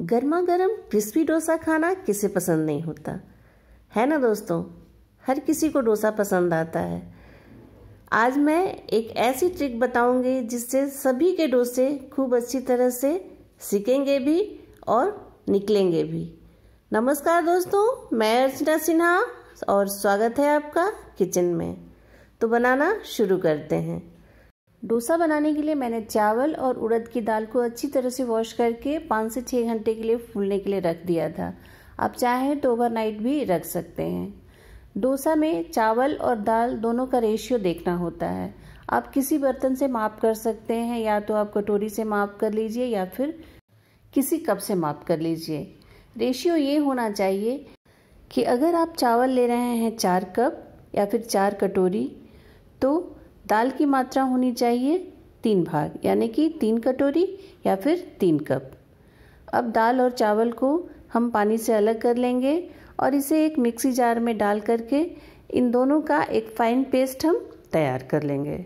गर्मा गर्म क्रिस्पी डोसा खाना किसे पसंद नहीं होता है ना दोस्तों हर किसी को डोसा पसंद आता है आज मैं एक ऐसी ट्रिक बताऊंगी जिससे सभी के डोसे खूब अच्छी तरह से सीखेंगे भी और निकलेंगे भी नमस्कार दोस्तों मैं अर्चना सिन्हा और स्वागत है आपका किचन में तो बनाना शुरू करते हैं डोसा बनाने के लिए मैंने चावल और उड़द की दाल को अच्छी तरह से वॉश करके पाँच से छः घंटे के लिए फूलने के लिए रख दिया था आप चाहें तो ओवरनाइट भी रख सकते हैं डोसा में चावल और दाल दोनों का रेशियो देखना होता है आप किसी बर्तन से माप कर सकते हैं या तो आप कटोरी से माप कर लीजिए या फिर किसी कप से माप कर लीजिए रेशियो ये होना चाहिए कि अगर आप चावल ले रहे हैं चार कप या फिर चार कटोरी तो दाल की मात्रा होनी चाहिए तीन भाग यानी कि तीन कटोरी या फिर तीन कप अब दाल और चावल को हम पानी से अलग कर लेंगे और इसे एक मिक्सी जार में डाल करके इन दोनों का एक फाइन पेस्ट हम तैयार कर लेंगे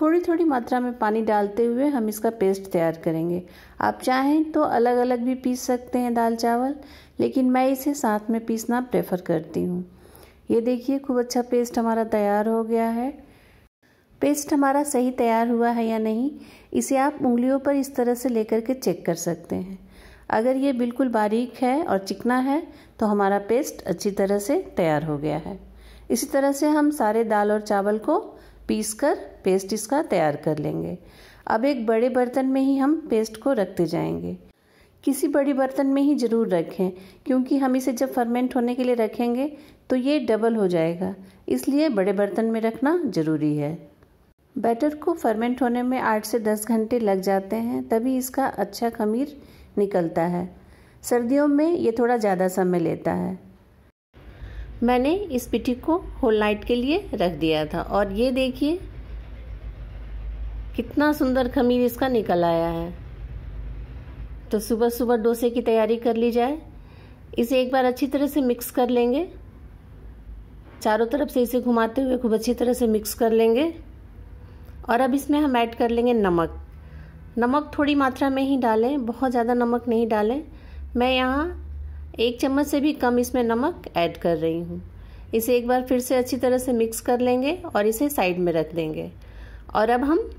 थोड़ी थोड़ी मात्रा में पानी डालते हुए हम इसका पेस्ट तैयार करेंगे आप चाहें तो अलग अलग भी पीस सकते हैं दाल चावल लेकिन मैं इसे साथ में पीसना प्रेफर करती हूँ ये देखिए खूब अच्छा पेस्ट हमारा तैयार हो गया है पेस्ट हमारा सही तैयार हुआ है या नहीं इसे आप उंगलियों पर इस तरह से लेकर के चेक कर सकते हैं अगर ये बिल्कुल बारीक है और चिकना है तो हमारा पेस्ट अच्छी तरह से तैयार हो गया है इसी तरह से हम सारे दाल और चावल को पीस कर पेस्ट इसका तैयार कर लेंगे अब एक बड़े बर्तन में ही हम पेस्ट को रखते जाएंगे किसी बड़ी बर्तन में ही ज़रूर रखें क्योंकि हम इसे जब फर्मेंट होने के लिए रखेंगे तो ये डबल हो जाएगा इसलिए बड़े बर्तन में रखना ज़रूरी है बैटर को फर्मेंट होने में आठ से दस घंटे लग जाते हैं तभी इसका अच्छा खमीर निकलता है सर्दियों में ये थोड़ा ज़्यादा समय लेता है मैंने इस पिठी को होल नाइट के लिए रख दिया था और ये देखिए कितना सुंदर खमीर इसका निकल आया है तो सुबह सुबह डोसे की तैयारी कर ली जाए इसे एक बार अच्छी तरह से मिक्स कर लेंगे चारों तरफ से इसे घुमाते हुए खूब अच्छी तरह से मिक्स कर लेंगे और अब इसमें हम ऐड कर लेंगे नमक नमक थोड़ी मात्रा में ही डालें बहुत ज़्यादा नमक नहीं डालें मैं यहाँ एक चम्मच से भी कम इसमें नमक ऐड कर रही हूँ इसे एक बार फिर से अच्छी तरह से मिक्स कर लेंगे और इसे साइड में रख देंगे और अब हम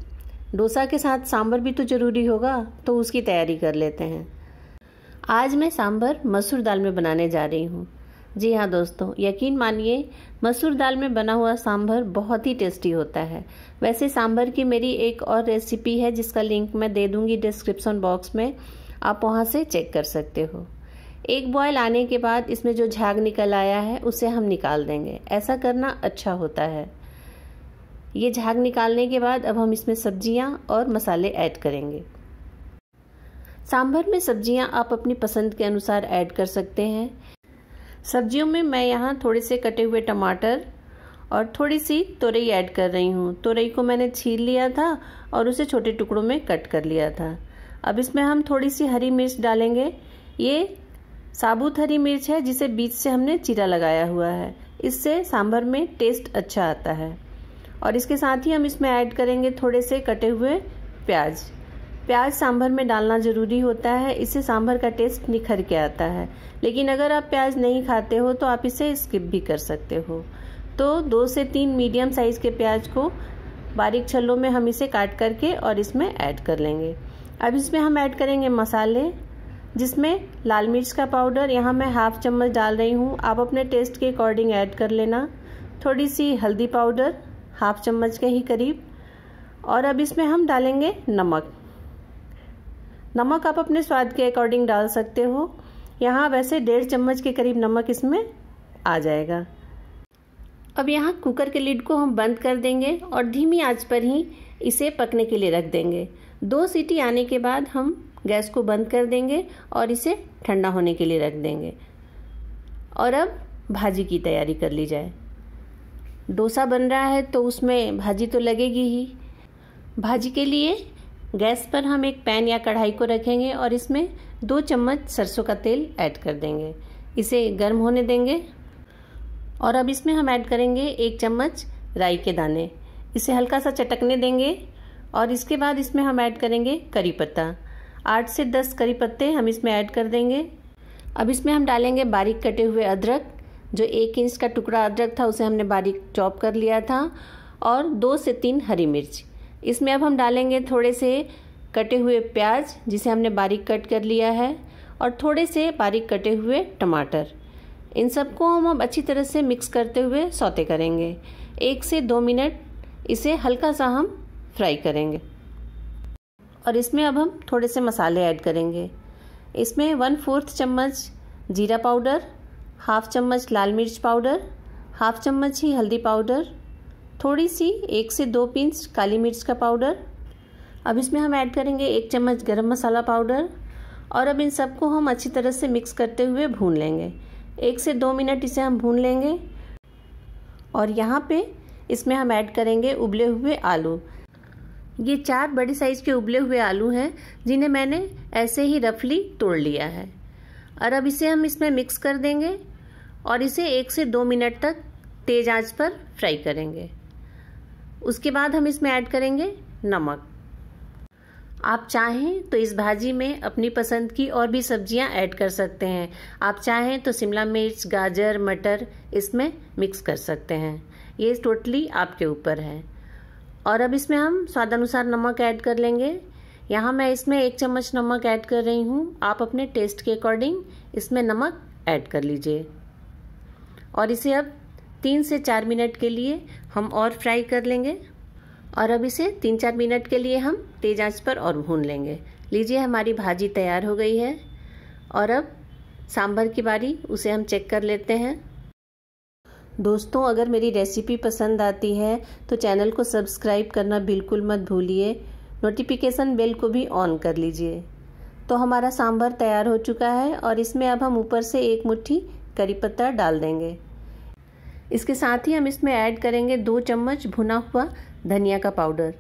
डोसा के साथ सांभर भी तो ज़रूरी होगा तो उसकी तैयारी कर लेते हैं आज मैं सांभर मसूर दाल में बनाने जा रही हूँ जी हाँ दोस्तों यकीन मानिए मसूर दाल में बना हुआ सांभर बहुत ही टेस्टी होता है वैसे सांभर की मेरी एक और रेसिपी है जिसका लिंक मैं दे दूंगी डिस्क्रिप्शन बॉक्स में आप वहाँ से चेक कर सकते हो एक बॉयल आने के बाद इसमें जो झाग निकल आया है उसे हम निकाल देंगे ऐसा करना अच्छा होता है ये झाग निकालने के बाद अब हम इसमें सब्जियाँ और मसाले ऐड करेंगे सांभर में सब्जियाँ आप अपनी पसंद के अनुसार ऐड कर सकते हैं सब्जियों में मैं यहाँ थोड़े से कटे हुए टमाटर और थोड़ी सी तुरई ऐड कर रही हूँ तुरई को मैंने छील लिया था और उसे छोटे टुकड़ों में कट कर लिया था अब इसमें हम थोड़ी सी हरी मिर्च डालेंगे ये साबुत हरी मिर्च है जिसे बीच से हमने चीरा लगाया हुआ है इससे सांभर में टेस्ट अच्छा आता है और इसके साथ ही हम इसमें ऐड करेंगे थोड़े से कटे हुए प्याज प्याज सांभर में डालना ज़रूरी होता है इससे सांभर का टेस्ट निखर के आता है लेकिन अगर आप प्याज नहीं खाते हो तो आप इसे स्किप भी कर सकते हो तो दो से तीन मीडियम साइज़ के प्याज को बारीक छल्लों में हम इसे काट करके और इसमें ऐड कर लेंगे अब इसमें हम ऐड करेंगे मसाले जिसमें लाल मिर्च का पाउडर यहाँ मैं हाफ चम्मच डाल रही हूँ आप अपने टेस्ट के अकॉर्डिंग ऐड कर लेना थोड़ी सी हल्दी पाउडर हाफ चम्मच के ही करीब और अब इसमें हम डालेंगे नमक नमक आप अपने स्वाद के अकॉर्डिंग डाल सकते हो यहाँ वैसे डेढ़ चम्मच के करीब नमक इसमें आ जाएगा अब यहाँ कुकर के लिड को हम बंद कर देंगे और धीमी आंच पर ही इसे पकने के लिए रख देंगे दो सीटी आने के बाद हम गैस को बंद कर देंगे और इसे ठंडा होने के लिए रख देंगे और अब भाजी की तैयारी कर ली जाए डोसा बन रहा है तो उसमें भाजी तो लगेगी ही भाजी के लिए गैस पर हम एक पैन या कढ़ाई को रखेंगे और इसमें दो चम्मच सरसों का तेल ऐड कर देंगे इसे गर्म होने देंगे और अब इसमें हम ऐड करेंगे एक चम्मच राई के दाने इसे हल्का सा चटकने देंगे और इसके बाद इसमें हम ऐड करेंगे करी पत्ता आठ से दस करी पत्ते हम इसमें ऐड कर देंगे अब इसमें हम डालेंगे बारीक कटे हुए अदरक जो एक इंच का टुकड़ा अदरक था उसे हमने बारीक चॉप कर लिया था और दो से तीन हरी मिर्च इसमें अब हम डालेंगे थोड़े से कटे हुए प्याज जिसे हमने बारीक कट कर लिया है और थोड़े से बारीक कटे हुए टमाटर इन सबको हम अब अच्छी तरह से मिक्स करते हुए सौते करेंगे एक से दो मिनट इसे हल्का सा हम फ्राई करेंगे और इसमें अब हम थोड़े से मसाले ऐड करेंगे इसमें वन फोर्थ चम्मच जीरा पाउडर हाफ चम्मच लाल मिर्च पाउडर हाफ चम्मच ही हल्दी पाउडर थोड़ी सी एक से दो पिंच काली मिर्च का पाउडर अब इसमें हम ऐड करेंगे एक चम्मच गरम मसाला पाउडर और अब इन सबको हम अच्छी तरह से मिक्स करते हुए भून लेंगे एक से दो मिनट इसे हम भून लेंगे और यहाँ पे इसमें हम ऐड करेंगे उबले हुए आलू ये चार बड़े साइज़ के उबले हुए आलू हैं जिन्हें मैंने ऐसे ही रफली तोड़ लिया है और अब इसे हम इसमें मिक्स कर देंगे और इसे एक से दो मिनट तक तेज़ आंच पर फ्राई करेंगे उसके बाद हम इसमें ऐड करेंगे नमक आप चाहें तो इस भाजी में अपनी पसंद की और भी सब्जियां ऐड कर सकते हैं आप चाहें तो शिमला मिर्च गाजर मटर इसमें मिक्स कर सकते हैं ये टोटली आपके ऊपर है और अब इसमें हम स्वाद अनुसार नमक ऐड कर लेंगे यहाँ मैं इसमें एक चम्मच नमक ऐड कर रही हूँ आप अपने टेस्ट के अकॉर्डिंग इसमें नमक ऐड कर लीजिए और इसे अब तीन से चार मिनट के लिए हम और फ्राई कर लेंगे और अब इसे तीन चार मिनट के लिए हम तेज आंच पर और भून लेंगे लीजिए हमारी भाजी तैयार हो गई है और अब सांभर की बारी उसे हम चेक कर लेते हैं दोस्तों अगर मेरी रेसिपी पसंद आती है तो चैनल को सब्सक्राइब करना बिल्कुल मत भूलिए नोटिफिकेशन बेल को भी ऑन कर लीजिए तो हमारा सांभर तैयार हो चुका है और इसमें अब हम ऊपर से एक मुट्ठी करी पत्ता डाल देंगे इसके साथ ही हम इसमें ऐड करेंगे दो चम्मच भुना हुआ धनिया का पाउडर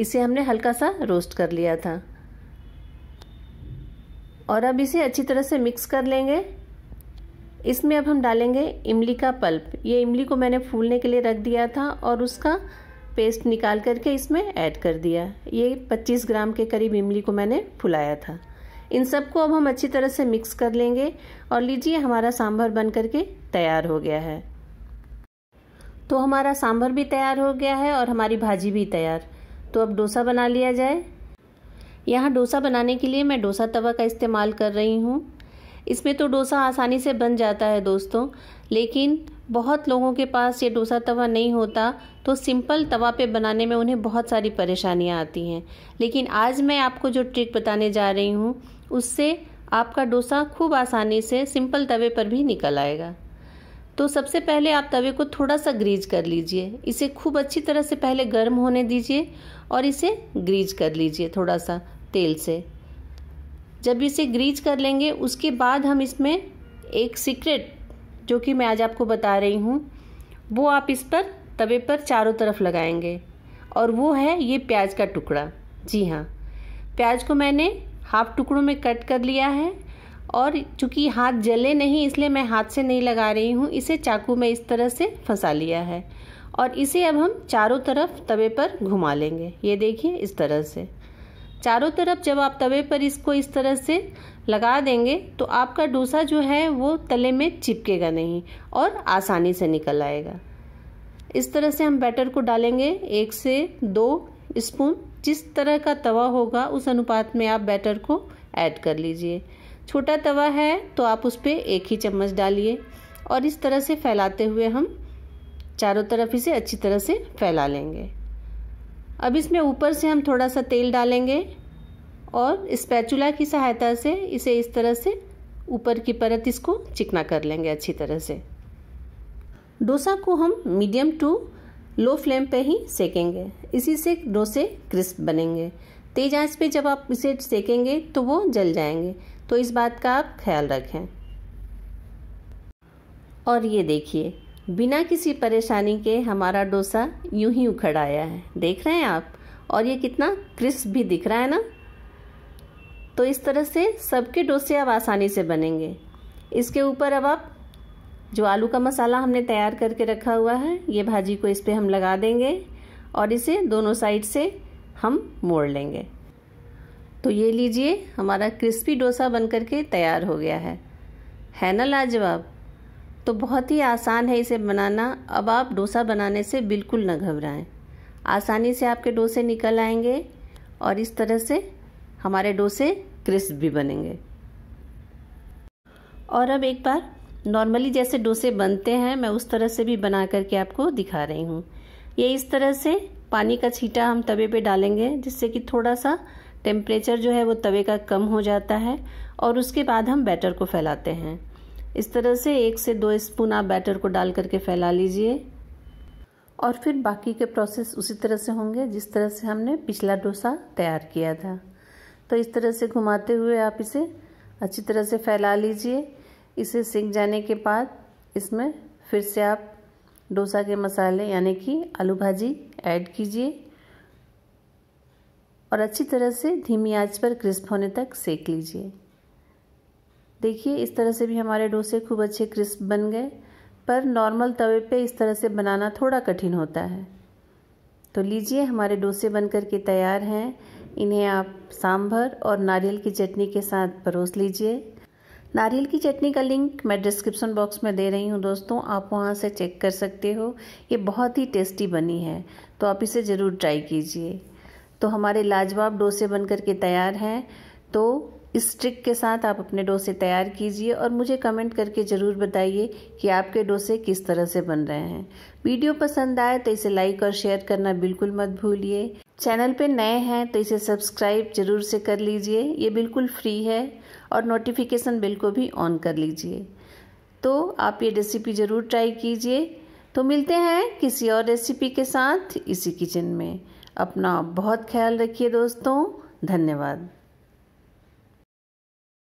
इसे हमने हल्का सा रोस्ट कर लिया था और अब इसे अच्छी तरह से मिक्स कर लेंगे इसमें अब हम डालेंगे इमली का पल्प ये इमली को मैंने फूलने के लिए रख दिया था और उसका पेस्ट निकाल करके इसमें ऐड कर दिया ये 25 ग्राम के करीब इमली को मैंने फुलाया था इन सबको अब हम अच्छी तरह से मिक्स कर लेंगे और लीजिए हमारा सांभर बन करके तैयार हो गया है तो हमारा सांभर भी तैयार हो गया है और हमारी भाजी भी तैयार तो अब डोसा बना लिया जाए यहाँ डोसा बनाने के लिए मैं डोसा तवा का इस्तेमाल कर रही हूँ इसमें तो डोसा आसानी से बन जाता है दोस्तों लेकिन बहुत लोगों के पास ये डोसा तवा नहीं होता तो सिंपल तवा पे बनाने में उन्हें बहुत सारी परेशानियाँ आती हैं लेकिन आज मैं आपको जो ट्रिक बताने जा रही हूँ उससे आपका डोसा खूब आसानी से सिंपल तवे पर भी निकल आएगा तो सबसे पहले आप तवे को थोड़ा सा ग्रीज कर लीजिए इसे खूब अच्छी तरह से पहले गर्म होने दीजिए और इसे ग्रीज कर लीजिए थोड़ा सा तेल से जब इसे ग्रीज कर लेंगे उसके बाद हम इसमें एक सीक्रेट जो कि मैं आज आपको बता रही हूँ वो आप इस पर तवे पर चारों तरफ लगाएंगे और वो है ये प्याज का टुकड़ा जी हाँ प्याज को मैंने हाफ टुकड़ों में कट कर लिया है और चूँकि हाथ जले नहीं इसलिए मैं हाथ से नहीं लगा रही हूँ इसे चाकू में इस तरह से फंसा लिया है और इसे अब हम चारों तरफ तवे पर घुमा लेंगे ये देखिए इस तरह से चारों तरफ जब आप तवे पर इसको इस तरह से लगा देंगे तो आपका डोसा जो है वो तले में चिपकेगा नहीं और आसानी से निकल आएगा इस तरह से हम बैटर को डालेंगे एक से दो स्पून जिस तरह का तवा होगा उस अनुपात में आप बैटर को ऐड कर लीजिए छोटा तवा है तो आप उस पर एक ही चम्मच डालिए और इस तरह से फैलाते हुए हम चारों तरफ इसे अच्छी तरह से फैला लेंगे अब इसमें ऊपर से हम थोड़ा सा तेल डालेंगे और स्पैचुला की सहायता से इसे इस तरह से ऊपर की परत इसको चिकना कर लेंगे अच्छी तरह से डोसा को हम मीडियम टू लो फ्लेम पे ही सेकेंगे इसी से डोसे क्रिस्प बनेंगे तेज आंच पे जब आप इसे सेकेंगे तो वो जल जाएंगे तो इस बात का आप ख्याल रखें और ये देखिए बिना किसी परेशानी के हमारा डोसा यूं ही उखड़ आया है देख रहे हैं आप और ये कितना क्रिस्प भी दिख रहा है ना तो इस तरह से सबके डोसे अब आसानी से बनेंगे इसके ऊपर अब आप जो आलू का मसाला हमने तैयार करके रखा हुआ है ये भाजी को इस पर हम लगा देंगे और इसे दोनों साइड से हम मोड़ लेंगे तो ये लीजिए हमारा क्रिस्पी डोसा बन कर के तैयार हो गया है है ना लाजवाब तो बहुत ही आसान है इसे बनाना अब आप डोसा बनाने से बिल्कुल ना घबराएं आसानी से आपके डोसे निकल आएंगे और इस तरह से हमारे डोसे क्रिस्प भी बनेंगे और अब एक बार नॉर्मली जैसे डोसे बनते हैं मैं उस तरह से भी बना करके आपको दिखा रही हूँ ये इस तरह से पानी का छीटा हम तवे पे डालेंगे जिससे कि थोड़ा सा टेम्परेचर जो है वो तवे का कम हो जाता है और उसके बाद हम बैटर को फैलाते हैं इस तरह से एक से दो स्पून आप बैटर को डाल करके फैला लीजिए और फिर बाकी के प्रोसेस उसी तरह से होंगे जिस तरह से हमने पिछला डोसा तैयार किया था तो इस तरह से घुमाते हुए आप इसे अच्छी तरह से फैला लीजिए इसे सिक जाने के बाद इसमें फिर से आप डोसा के मसाले यानी कि आलू भाजी ऐड कीजिए और अच्छी तरह से धीमी आंच पर क्रिस्प होने तक सेक लीजिए देखिए इस तरह से भी हमारे डोसे खूब अच्छे क्रिस्प बन गए पर नॉर्मल तवे पे इस तरह से बनाना थोड़ा कठिन होता है तो लीजिए हमारे डोसे बन के तैयार हैं इन्हें आप सांभर और नारियल की चटनी के साथ परोस लीजिए नारियल की चटनी का लिंक मैं डिस्क्रिप्शन बॉक्स में दे रही हूँ दोस्तों आप वहाँ से चेक कर सकते हो ये बहुत ही टेस्टी बनी है तो आप इसे ज़रूर ट्राई कीजिए तो हमारे लाजवाब डोसे बन कर के तैयार हैं तो इस ट्रिक के साथ आप अपने डोसे तैयार कीजिए और मुझे कमेंट करके ज़रूर बताइए कि आपके डोसे किस तरह से बन रहे हैं वीडियो पसंद आए तो इसे लाइक और शेयर करना बिल्कुल मत भूलिए चैनल पे नए हैं तो इसे सब्सक्राइब जरूर से कर लीजिए ये बिल्कुल फ्री है और नोटिफिकेशन बिल को भी ऑन कर लीजिए तो आप ये रेसिपी ज़रूर ट्राई कीजिए तो मिलते हैं किसी और रेसिपी के साथ इसी किचन में अपना बहुत ख्याल रखिए दोस्तों धन्यवाद